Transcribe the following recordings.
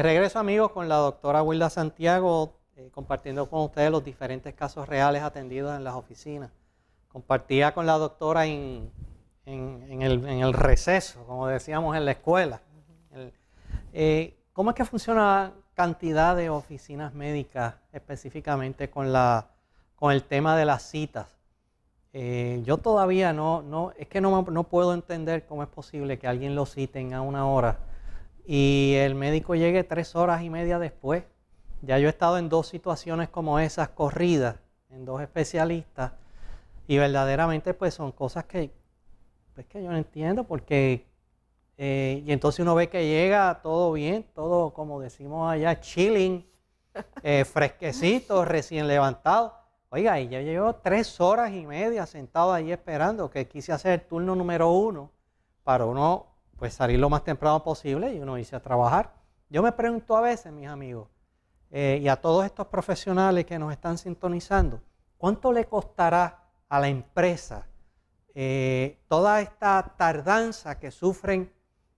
De regreso, amigos, con la doctora Wilda Santiago, eh, compartiendo con ustedes los diferentes casos reales atendidos en las oficinas. Compartía con la doctora en, el, receso, como decíamos en la escuela. Eh, ¿Cómo es que funciona cantidad de oficinas médicas específicamente con, el tema de las citas? Eh, yo todavía no, es que no puedo entender cómo es posible que alguien lo cite a una hora y el médico llegue tres horas y media después. Ya yo he estado en dos situaciones como esas corridas, en dos especialistas, y verdaderamente pues son cosas que, pues, que yo no entiendo porque... Eh, y entonces uno ve que llega todo bien, todo como decimos allá, chilling, eh, fresquecito, recién levantado. Oiga, y ya llevo tres horas y media sentado ahí esperando, que quise hacer el turno número uno para uno pues salir lo más temprano posible y uno irse a trabajar. Yo me pregunto a veces, mis amigos, eh, y a todos estos profesionales que nos están sintonizando, ¿cuánto le costará a la empresa eh, toda esta tardanza que sufren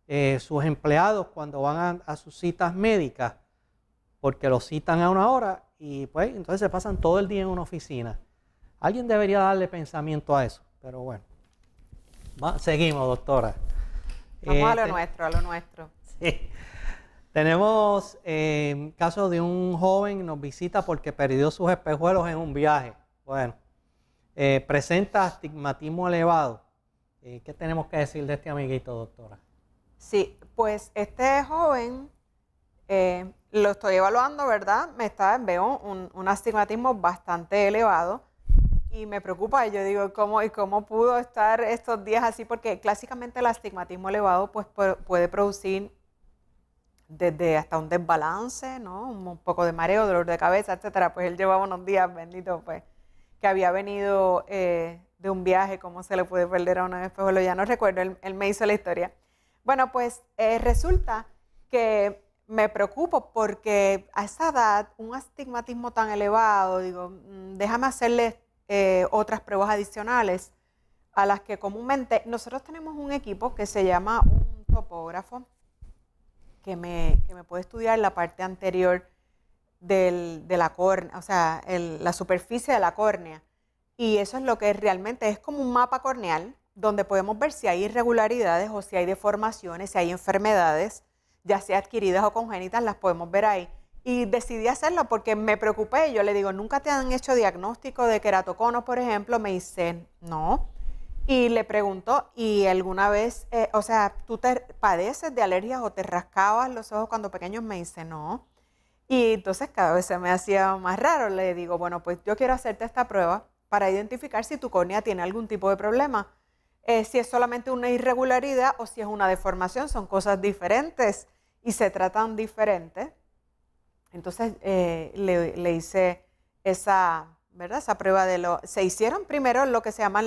eh, sus empleados cuando van a, sus citas médicas? Porque los citan a una hora y pues entonces se pasan todo el día en una oficina. Alguien debería darle pensamiento a eso, pero bueno. seguimos, doctora. Vamos a lo este, nuestro, a lo nuestro. Tenemos eh, caso de un joven nos visita porque perdió sus espejuelos en un viaje. Bueno, eh, presenta astigmatismo elevado. Eh, ¿Qué tenemos que decir de este amiguito, doctora? Sí, pues este joven eh, lo estoy evaluando, ¿verdad? Me está, veo un, un astigmatismo bastante elevado y me preocupa. Yo digo, ¿cómo, ¿y cómo pudo estar estos días así? Porque clásicamente el astigmatismo elevado pues, puede producir desde hasta un desbalance, ¿no? Un poco de mareo, dolor de cabeza, etcétera. Pues él llevaba unos días, bendito, pues, que había venido eh, de un viaje, cómo se le puede perder a una vez, espejuelo, ya no recuerdo, él, me hizo la historia. Bueno, pues eh, resulta que me preocupo porque a esa edad, un astigmatismo tan elevado, digo, mm, déjame hacerle eh, otras pruebas adicionales a las que comúnmente nosotros tenemos un equipo que se llama un topógrafo que me, que me puede estudiar la parte anterior del, de la córnea, o sea, la superficie de la córnea. Y eso es lo que realmente es como un mapa corneal donde podemos ver si hay irregularidades o si hay deformaciones, si hay enfermedades, ya sea adquiridas o congénitas, las podemos ver ahí. Y decidí hacerlo porque me preocupé. Yo le digo, ¿nunca te han hecho diagnóstico de queratocono, por ejemplo? Me dice, no. Y le pregunto, ¿y alguna vez, eh, o sea, tú te padeces de alergias o te rascabas los ojos cuando pequeños? Me dice, no. Y entonces cada vez se me hacía más raro. Le digo, bueno, pues yo quiero hacerte esta prueba para identificar si tu córnea tiene algún tipo de problema. Eh, si es solamente una irregularidad o si es una deformación, son cosas diferentes y se tratan diferentes. Entonces eh, le, hice esa, ¿verdad? Esa prueba de lo... Se hicieron primero lo que se llaman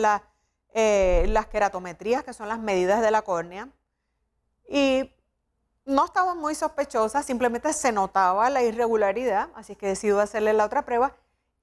eh, las queratometrías, que son las medidas de la córnea. Y no estaba muy sospechosa, simplemente se notaba la irregularidad, así que decido hacerle la otra prueba.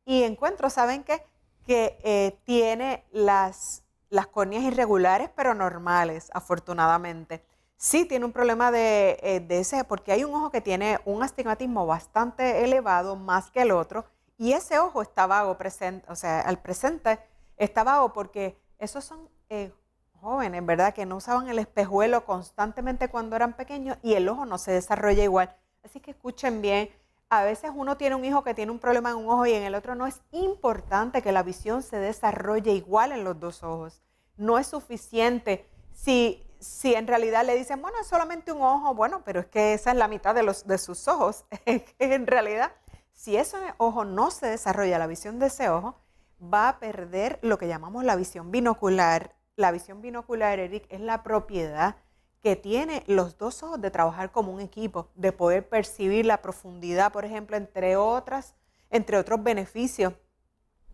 Y encuentro, ¿saben qué? Que eh, tiene las, las córneas irregulares, pero normales, afortunadamente sí tiene un problema de, eh, de ese, porque hay un ojo que tiene un astigmatismo bastante elevado, más que el otro, y ese ojo está vago presente, o sea, al presente está vago porque esos son eh, jóvenes, ¿verdad? Que no usaban el espejuelo constantemente cuando eran pequeños y el ojo no se desarrolla igual. Así que escuchen bien, a veces uno tiene un hijo que tiene un problema en un ojo y en el otro no es importante que la visión se desarrolle igual en los dos ojos. No es suficiente si si en realidad le dicen, bueno, es solamente un ojo, bueno, pero es que esa es la mitad de, los, de sus ojos, en realidad, si ese ojo no se desarrolla, la visión de ese ojo, va a perder lo que llamamos la visión binocular. La visión binocular, Eric, es la propiedad que tiene los dos ojos de trabajar como un equipo, de poder percibir la profundidad, por ejemplo, entre otras, entre otros beneficios.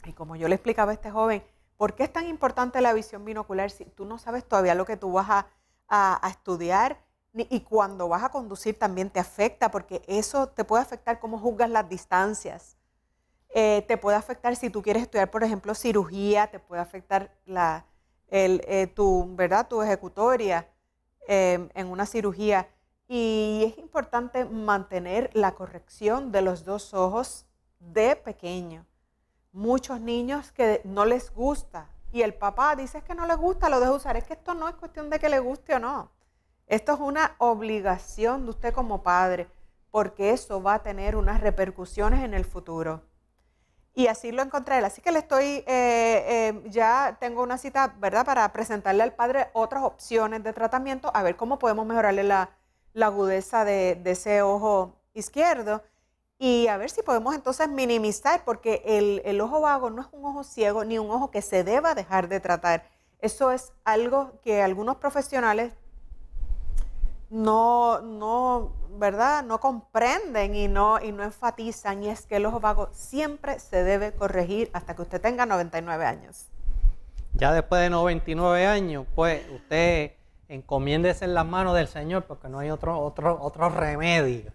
Y como yo le explicaba a este joven, ¿por qué es tan importante la visión binocular si tú no sabes todavía lo que tú vas a a, estudiar y cuando vas a conducir también te afecta, porque eso te puede afectar cómo juzgas las distancias. Eh, te puede afectar si tú quieres estudiar, por ejemplo, cirugía, te puede afectar la, eh, tu, ¿verdad? tu ejecutoria em, en una cirugía. Y es importante mantener la corrección de los dos ojos de pequeño. Muchos niños que no les gusta y el papá dice que no le gusta, lo deja usar. Es que esto no es cuestión de que le guste o no. Esto es una obligación de usted como padre, porque eso va a tener unas repercusiones en el futuro. Y así lo encontré. Así que le estoy, eh, eh, ya tengo una cita, ¿verdad? Para presentarle al padre otras opciones de tratamiento, a ver cómo podemos mejorarle la, agudeza de ese ojo izquierdo y a ver si podemos entonces minimizar, porque el, ojo vago no es un ojo ciego ni un ojo que se deba dejar de tratar. Eso es algo que algunos profesionales no, no, ¿verdad? No comprenden y no, y no enfatizan, y es que el ojo vago siempre se debe corregir hasta que usted tenga 99 años. Ya después de 99 años, pues usted encomiéndese en las manos del Señor, porque no hay otro, otro, otro remedio.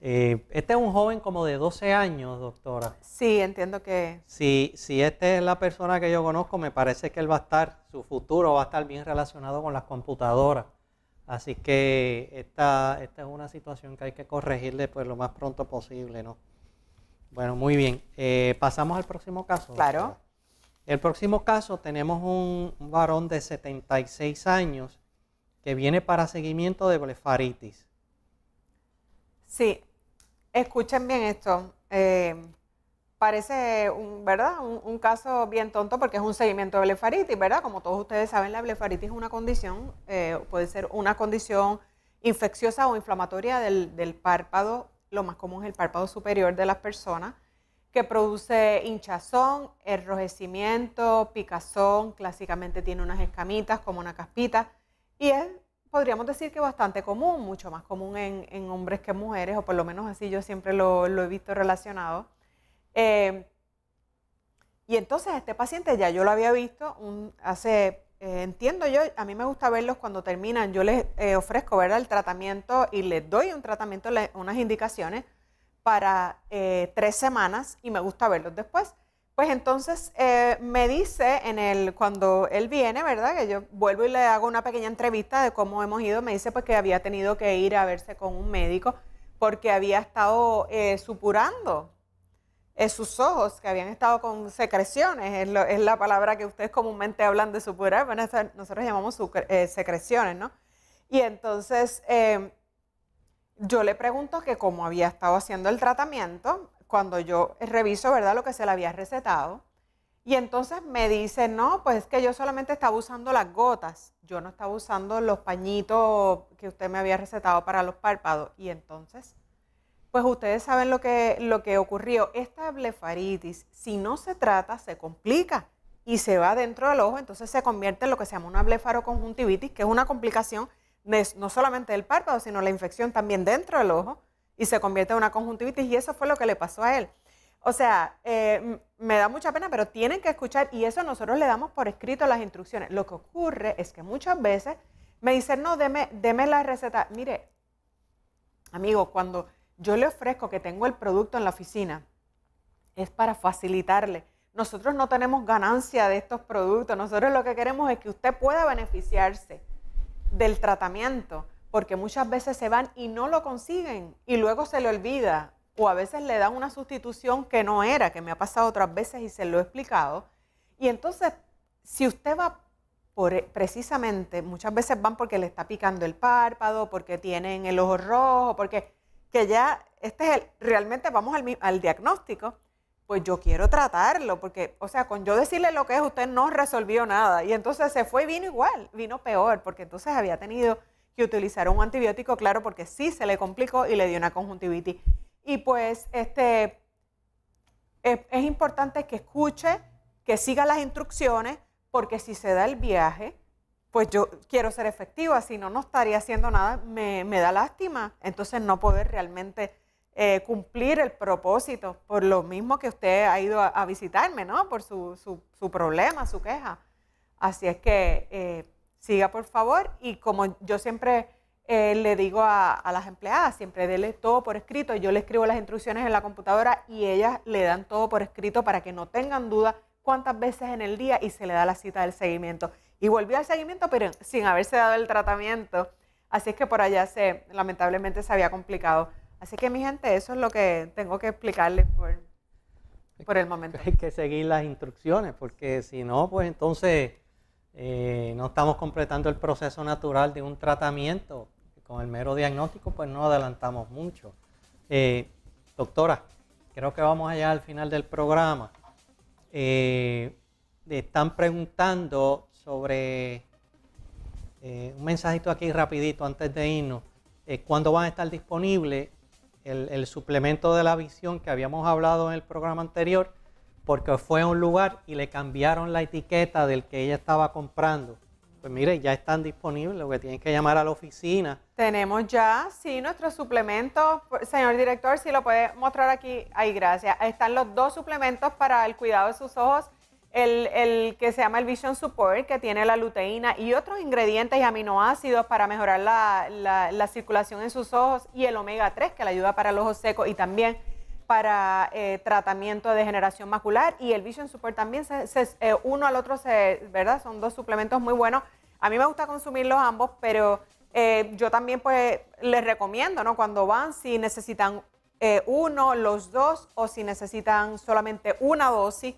Eh, este es un joven como de 12 años, doctora. Sí, entiendo que... Si, si esta es la persona que yo conozco, me parece que él va a estar, su futuro va a estar bien relacionado con las computadoras. Así que esta, esta es una situación que hay que corregirle pues lo más pronto posible, ¿no? Bueno, muy bien. Eh, pasamos al próximo caso. Claro. El próximo caso tenemos un, un varón de 76 años que viene para seguimiento de blefaritis. Sí, escuchen bien esto. Eh, parece, un, ¿verdad? Un, caso bien tonto porque es un seguimiento de blefaritis, ¿verdad? Como todos ustedes saben, la blefaritis es una condición, eh, puede ser una condición infecciosa o inflamatoria del, del párpado, lo más común es el párpado superior de las personas, que produce hinchazón, enrojecimiento, picazón, clásicamente tiene unas escamitas como una caspita y es podríamos decir que bastante común, mucho más común en, hombres que mujeres, o por lo menos así yo siempre lo, he visto relacionado. Em, y entonces este paciente ya yo lo había visto hace, eh, entiendo yo, a mí me gusta verlos cuando terminan, yo les eh, ofrezco ver el tratamiento y les doy un tratamiento, unas indicaciones para eh, tres semanas y me gusta verlos después. Pues entonces eh, me dice en el, cuando él viene, ¿verdad? Que yo vuelvo y le hago una pequeña entrevista de cómo hemos ido. Me dice pues que había tenido que ir a verse con un médico porque había estado eh, supurando eh, sus ojos, que habían estado con secreciones. Es, la palabra que ustedes comúnmente hablan de supurar. Bueno, nosotros llamamos secreciones, ¿no? Y entonces yo le pregunto que cómo había estado haciendo el tratamiento cuando yo reviso, ¿verdad?, lo que se le había recetado. Y entonces me dice, no, pues es que yo solamente estaba usando las gotas, yo no estaba usando los pañitos que usted me había recetado para los párpados. Y entonces, pues ustedes saben lo que, lo que ocurrió. Esta blefaritis, si no se trata, se complica y se va dentro del ojo, entonces se convierte en lo que se llama una blefaroconjuntivitis, que es una complicación no solamente del párpado, sino la infección también dentro del ojo y se convierte en una conjuntivitis y eso fue lo que le pasó a él. O sea, eh, me da mucha pena, pero tienen que escuchar y eso nosotros le damos por escrito las instrucciones. Lo que ocurre es que muchas veces me dicen, no, deme, deme la receta. Mire, amigo, cuando yo le ofrezco que tengo el producto en la oficina, es para facilitarle. Nosotros no tenemos ganancia de estos productos, nosotros lo que queremos es que usted pueda beneficiarse del tratamiento porque muchas veces se van y no lo consiguen y luego se le olvida o a veces le dan una sustitución que no era, que me ha pasado otras veces y se lo he explicado. Y entonces, si usted va por, e, precisamente, muchas veces van porque le está picando el párpado, porque tienen el ojo rojo, porque que ya este es el, realmente vamos al, al diagnóstico, pues yo quiero tratarlo, porque, o sea, con yo decirle lo que es, usted no resolvió nada. Y entonces se fue y vino igual, vino peor, porque entonces había tenido que utilizaron un antibiótico, claro, porque sí se le complicó y le dio una conjuntivitis. Y pues este, es, importante que escuche, que siga las instrucciones, porque si se da el viaje, pues yo quiero ser efectiva, si no, no estaría haciendo nada, me, da lástima. Entonces no poder realmente eh, cumplir el propósito por lo mismo que usted ha ido a, visitarme, ¿no? Por su, problema, su queja. Así es que eh, siga por favor y como yo siempre eh, le digo a, las empleadas, siempre dele todo por escrito, yo le escribo las instrucciones en la computadora y ellas le dan todo por escrito para que no tengan duda cuántas veces en el día y se le da la cita del seguimiento. Y volvió al seguimiento, pero sin haberse dado el tratamiento. Así es que por allá se, lamentablemente, se había complicado. Así que, mi gente, eso es lo que tengo que explicarles por, por el momento. Hay que seguir las instrucciones, porque si no, pues entonces eh, no estamos completando el proceso natural de un tratamiento. Con el mero diagnóstico, pues no adelantamos mucho. Eh, doctora, creo que vamos allá al final del programa. Eh, están preguntando sobre un mensajito aquí rapidito antes de irnos. ¿Cuándo van a estar disponibles el suplemento de la visión que habíamos hablado en el programa anterior? porque fue a un lugar y le cambiaron la etiqueta del que ella estaba comprando. Pues mire, ya están disponibles, lo que tienen que llamar a la oficina. Tenemos ya, sí, nuestros suplementos. Señor director, si lo puede mostrar aquí. Ahí, gracias. Están los dos suplementos para el cuidado de sus ojos. El, que se llama el Vision Support, que tiene la luteína y otros ingredientes y aminoácidos para mejorar la, circulación en sus ojos, y el omega 3, que le ayuda para los ojos secos y también para eh, tratamiento de degeneración macular y el Vision Support también, eh, uno al otro, se, ¿verdad? Son dos suplementos muy buenos. A mí me gusta consumirlos ambos, pero eh, yo también pues les recomiendo, ¿no? Cuando van, si necesitan uno, los dos, o si necesitan solamente una dosis,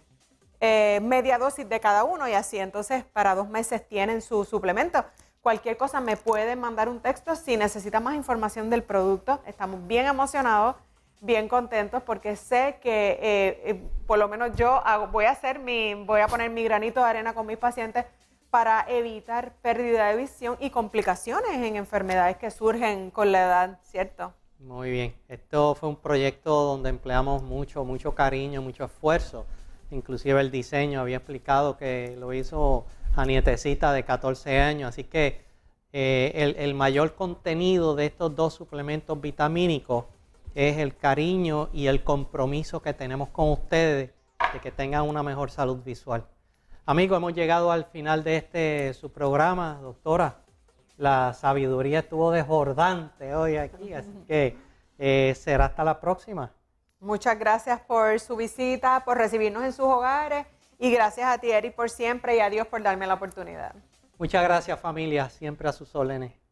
media dosis de cada uno y así. Entonces, para dos meses tienen su suplemento. Cualquier cosa me pueden mandar un texto si necesitan más información del producto. Estamos bien emocionados bien contentos porque sé que eh, eh, por lo menos yo voy a hacer mi, voy a poner mi granito de arena con mis pacientes para evitar pérdida de visión y complicaciones en enfermedades que surgen con la edad, ¿cierto? Muy bien. Esto fue un proyecto donde empleamos mucho, mucho cariño, mucho esfuerzo. Inclusive el diseño había explicado que lo hizo a de 14 años, así que eh, el, el mayor contenido de estos dos suplementos vitamínicos es el cariño y el compromiso que tenemos con ustedes de que tengan una mejor salud visual. Amigo, hemos llegado al final de este su programa, doctora. La sabiduría estuvo desbordante hoy aquí, así que eh, será hasta la próxima. Muchas gracias por su visita, por recibirnos en sus hogares y gracias a ti, por siempre y a Dios por darme la oportunidad. Muchas gracias familia, siempre a sus órdenes.